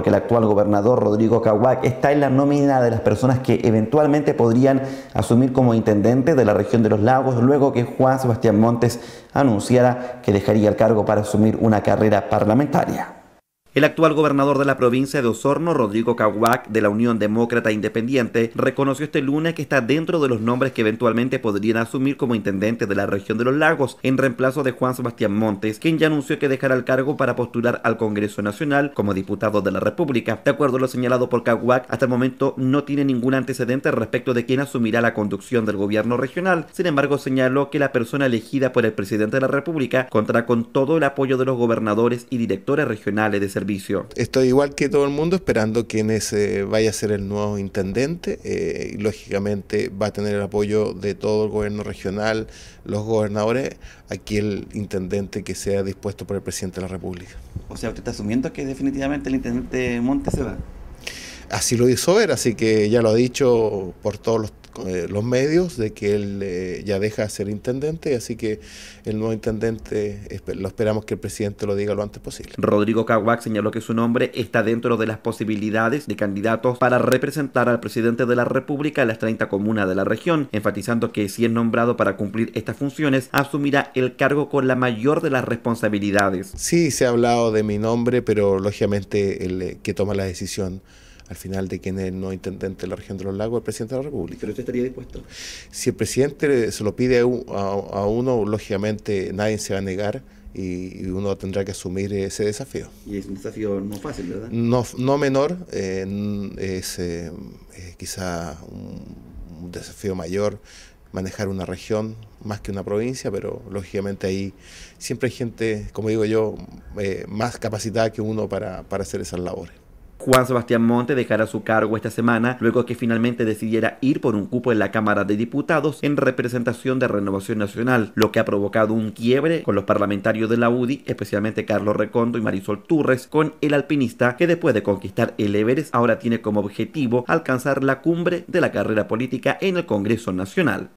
porque el actual gobernador Rodrigo Cahuac está en la nómina de las personas que eventualmente podrían asumir como intendente de la región de los lagos, luego que Juan Sebastián Montes anunciara que dejaría el cargo para asumir una carrera parlamentaria. El actual gobernador de la provincia de Osorno, Rodrigo Caguac, de la Unión Demócrata Independiente, reconoció este lunes que está dentro de los nombres que eventualmente podrían asumir como intendente de la región de los lagos, en reemplazo de Juan Sebastián Montes, quien ya anunció que dejará el cargo para postular al Congreso Nacional como diputado de la República. De acuerdo a lo señalado por Caguac, hasta el momento no tiene ningún antecedente respecto de quién asumirá la conducción del gobierno regional. Sin embargo, señaló que la persona elegida por el presidente de la República contará con todo el apoyo de los gobernadores y directores regionales de servicios. Estoy igual que todo el mundo esperando quién eh, vaya a ser el nuevo intendente. Eh, y lógicamente va a tener el apoyo de todo el gobierno regional, los gobernadores, aquí el intendente que sea dispuesto por el presidente de la República. O sea, usted está asumiendo que definitivamente el intendente Montes se va. Así lo hizo ver, así que ya lo ha dicho por todos los eh, los medios de que él eh, ya deja de ser intendente, así que el nuevo intendente lo esperamos que el presidente lo diga lo antes posible. Rodrigo Caguac señaló que su nombre está dentro de las posibilidades de candidatos para representar al presidente de la República en las 30 comunas de la región, enfatizando que si es nombrado para cumplir estas funciones, asumirá el cargo con la mayor de las responsabilidades. Sí, se ha hablado de mi nombre, pero lógicamente el eh, que toma la decisión al final de quien es no intendente de la región de los lagos, el presidente de la República. ¿Pero usted estaría dispuesto? Si el presidente se lo pide a, uno, lógicamente nadie se va a negar y, uno tendrá que asumir ese desafío. Y es un desafío no fácil, ¿verdad? No, no menor, eh, es eh, eh quizá un, desafío mayor manejar una región más que una provincia, pero lógicamente ahí siempre hay gente, como digo yo, eh, más capacitada que uno para hacer esas labores. Juan Sebastián Monte dejará su cargo esta semana luego que finalmente decidiera ir por un cupo en la Cámara de Diputados en representación de Renovación Nacional, lo que ha provocado un quiebre con los parlamentarios de la UDI, especialmente Carlos Recondo y Marisol Torres, con el alpinista que después de conquistar el Everest ahora tiene como objetivo alcanzar la cumbre de la carrera política en el Congreso Nacional.